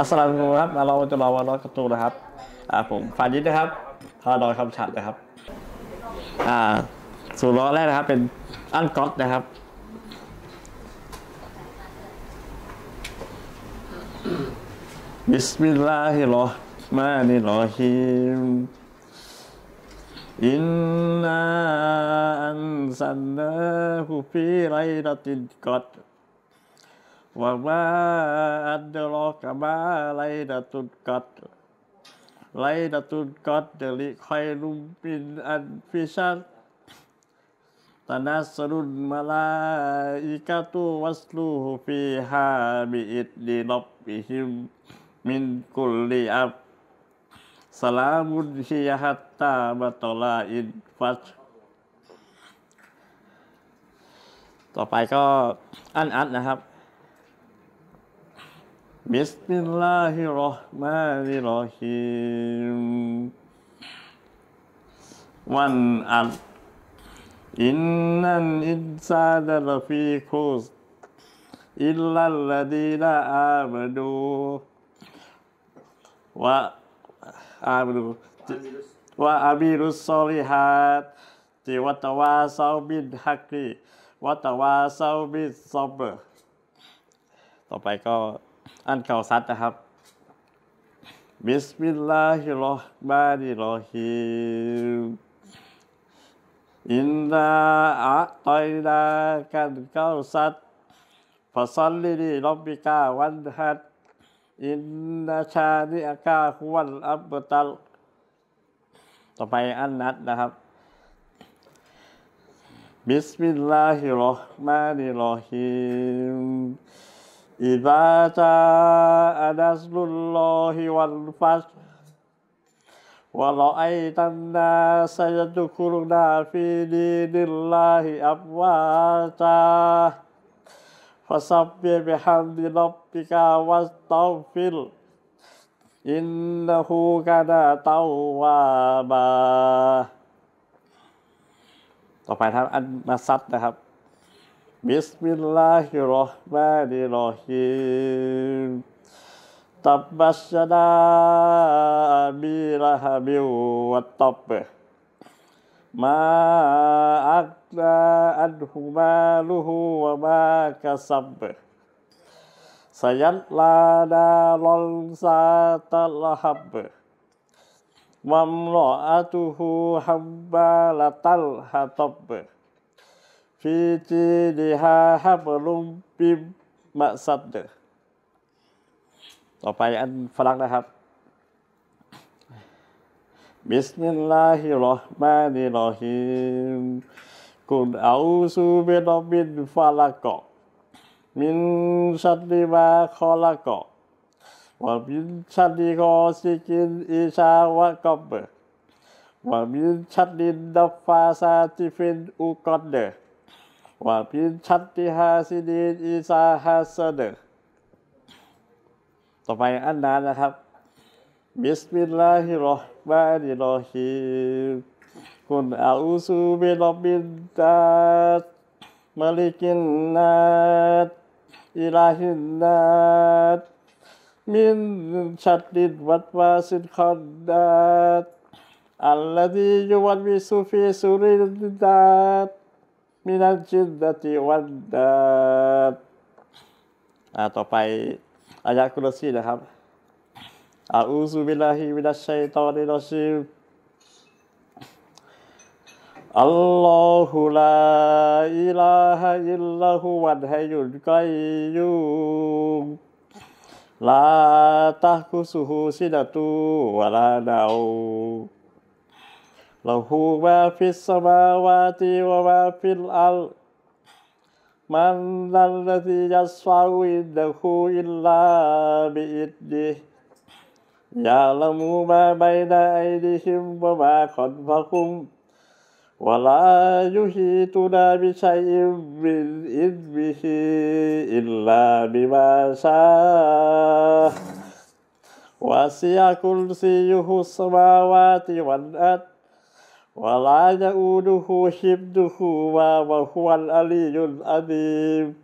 อัสลามุละครับเราจะรอวันรอกะตูนะครับ อ่าผมฟานยิดนะครับพาดอยคำฉัดนะครับ อ่าสูตรล้อแรกนะครับ เป็นอันก๊อตนะครับบิสมิลลาฮิรอห์มานิรอฮิมอินนาอันซันนาฮูฟีไรดตินกอตว่ามาอันเดรอกมาไลดนตุนกัดไลดนตุนกัดเดลิคอยลุมปินอันฟิชันตานัสรุนมาลาอิกาตูวัสลูฟีฮาบิอิดดีนบิฮิมมินกุลลีอับสลามุนฮิยาฮัตตาบาตลาอินฟัตต่อไปก็อันอัดนะครับมิสบ بسم ا ل ل ห์ ل ر ح ิร ا ل ر ฮิมวันอัลอินนันอินซาดลฟีคุสอิลลัลลดีลาอาบดูวะอาบดูวะอาบิรุสซอลิฮัดจิวัตวาซาบินฮักกีวัตวาซาบินซอบเบอร์ต่อไปก็อันเก่าซัดนะครับบิสมิลลาฮิรราะห์มานิรรฮีมอินนาอะตอยนากันเก้าซัดฟาซัลลิลีรอบบิกาวันฮัด อินนาชานิอากาฮวันอับตัลต่อไปอันนัดนะครับบิสมิลลาฮิรราะห์มานิรรฮีม إذا جاء نصر الله والفتح ورأيت الناس يدخلون في دين الله أمواتا فسبح بحمد ربك واستغفر إنه كان توابا ต่อไปครับอันมาซัดนะครับ Bismillahirrahmanirrahim. Tabbas yada abi lahabin wa tabb. Ma agna anhu maluhu wa ma kasab. Sayatla naron satalahab. Wa amra'atuhu habbalatal hatab. ฟีจีดีฮะฮับลุมปิมมะซัดเดอต่อไปอันฟรั่งนะครับ บิสมิลลาฮิรราะห์มานีรอฮิมกุนอาซูเบรบินฟาลาก็มินชัดดีวาคอลาก็ว่ามินชัดดีกอสิกินอิชาวะกอบเบอว่ามินชัดดีดับฟาซาติฟินอุกอดเดอว่าพิชัตติฮาสิดีอีซาฮาสเดต่อไปอันนั้นนะครับบิสมิลลาฮิรอห์มานิรอฮิมคุณอาอูซูบิลบบินตาตมาลิกินนาตอิลาฮินนาดมินชัดดินวัดวาสินคอนดาตอัลลอฮียุวันวิสุฟีสุรินดาตมินัลจิดติวัดดาอ่าต่อไปอายะกุรซีนะครับอาอูซุบิลาฮิมินัชชัยตอนิรชิมอัลลอฮุลาอิลาฮะอิลลาฮุวัดให้หยุดใกล้ยุงลาตะกุสุฮูซิดะตูวะลาดาว له ما في السماوات وما في الأرض من ذا الذي يشفع عنده إلا بإذنه يعلم ما بين أيديهم وما خلفهم ولا يحيطنا بشيء من علمه إلا بما شاء وسع كرسيه السماوات والأرض ولا يؤوده حفظهما وهو العلي العظيم